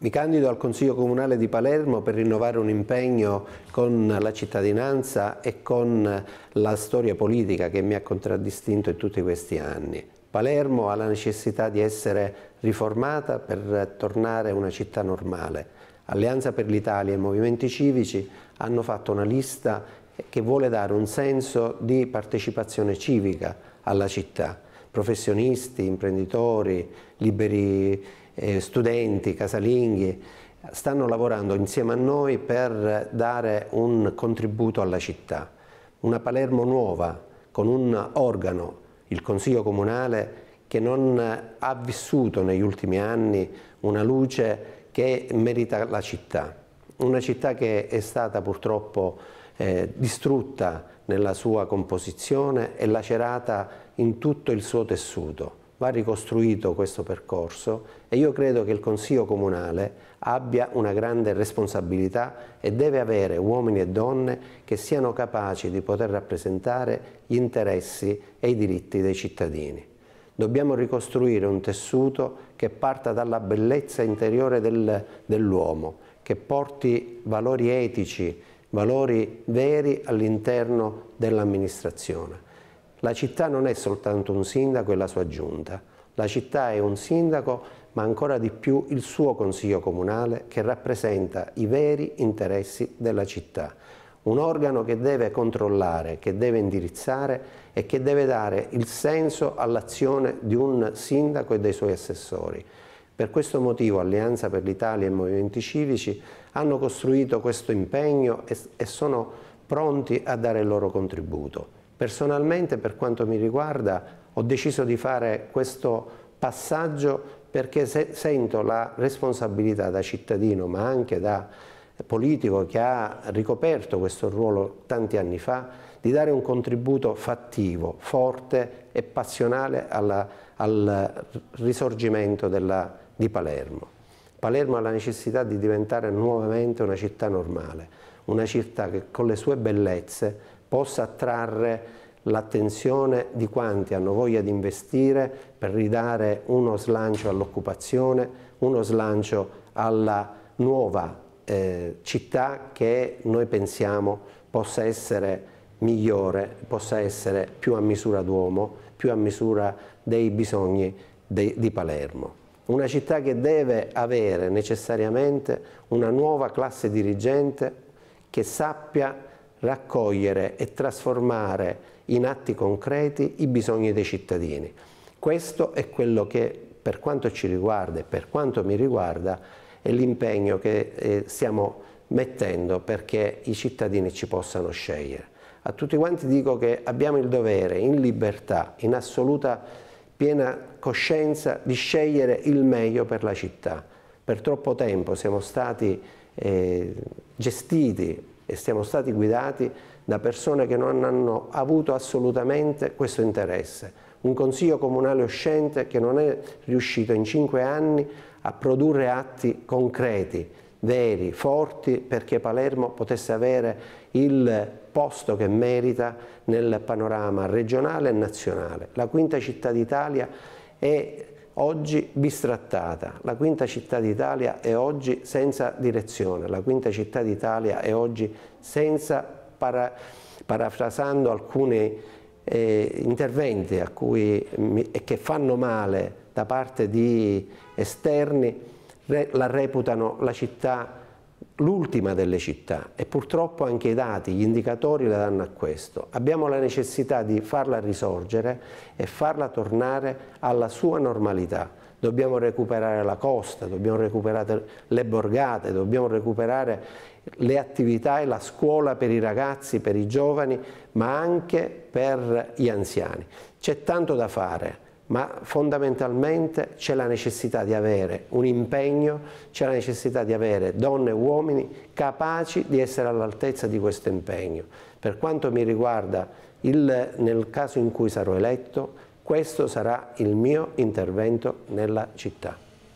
Mi candido al Consiglio Comunale di Palermo per rinnovare un impegno con la cittadinanza e con la storia politica che mi ha contraddistinto in tutti questi anni. Palermo ha la necessità di essere riformata per tornare una città normale. Alleanza per l'Italia e movimenti civici hanno fatto una lista che vuole dare un senso di partecipazione civica alla città. Professionisti, imprenditori, liberi eh, studenti, casalinghi, stanno lavorando insieme a noi per dare un contributo alla città. Una Palermo nuova, con un organo, il Consiglio Comunale, che non ha vissuto negli ultimi anni una luce che merita la città. Una città che è stata purtroppo eh, distrutta nella sua composizione e lacerata in tutto il suo tessuto va ricostruito questo percorso e io credo che il Consiglio Comunale abbia una grande responsabilità e deve avere uomini e donne che siano capaci di poter rappresentare gli interessi e i diritti dei cittadini. Dobbiamo ricostruire un tessuto che parta dalla bellezza interiore del, dell'uomo, che porti valori etici, valori veri all'interno dell'amministrazione la città non è soltanto un sindaco e la sua giunta, la città è un sindaco ma ancora di più il suo consiglio comunale che rappresenta i veri interessi della città. Un organo che deve controllare, che deve indirizzare e che deve dare il senso all'azione di un sindaco e dei suoi assessori. Per questo motivo Alleanza per l'Italia e Movimenti Civici hanno costruito questo impegno e sono pronti a dare il loro contributo. Personalmente, per quanto mi riguarda, ho deciso di fare questo passaggio perché se sento la responsabilità da cittadino, ma anche da politico che ha ricoperto questo ruolo tanti anni fa, di dare un contributo fattivo, forte e passionale alla, al risorgimento della, di Palermo. Palermo ha la necessità di diventare nuovamente una città normale, una città che con le sue bellezze possa attrarre l'attenzione di quanti hanno voglia di investire per ridare uno slancio all'occupazione, uno slancio alla nuova eh, città che noi pensiamo possa essere migliore, possa essere più a misura d'uomo, più a misura dei bisogni de, di Palermo. Una città che deve avere necessariamente una nuova classe dirigente che sappia raccogliere e trasformare in atti concreti i bisogni dei cittadini. Questo è quello che per quanto ci riguarda e per quanto mi riguarda è l'impegno che eh, stiamo mettendo perché i cittadini ci possano scegliere. A tutti quanti dico che abbiamo il dovere in libertà, in assoluta piena coscienza di scegliere il meglio per la città. Per troppo tempo siamo stati eh, gestiti e siamo stati guidati da persone che non hanno avuto assolutamente questo interesse. Un consiglio comunale uscente che non è riuscito in cinque anni a produrre atti concreti, veri, forti, perché Palermo potesse avere il posto che merita nel panorama regionale e nazionale. La quinta città d'Italia è oggi bistrattata. La quinta città d'Italia è oggi senza direzione, la quinta città d'Italia è oggi senza, para, parafrasando alcuni eh, interventi cui, che fanno male da parte di esterni, la reputano la città l'ultima delle città e purtroppo anche i dati, gli indicatori la danno a questo. Abbiamo la necessità di farla risorgere e farla tornare alla sua normalità. Dobbiamo recuperare la costa, dobbiamo recuperare le borgate, dobbiamo recuperare le attività e la scuola per i ragazzi, per i giovani, ma anche per gli anziani. C'è tanto da fare ma fondamentalmente c'è la necessità di avere un impegno, c'è la necessità di avere donne e uomini capaci di essere all'altezza di questo impegno. Per quanto mi riguarda, il, nel caso in cui sarò eletto, questo sarà il mio intervento nella città.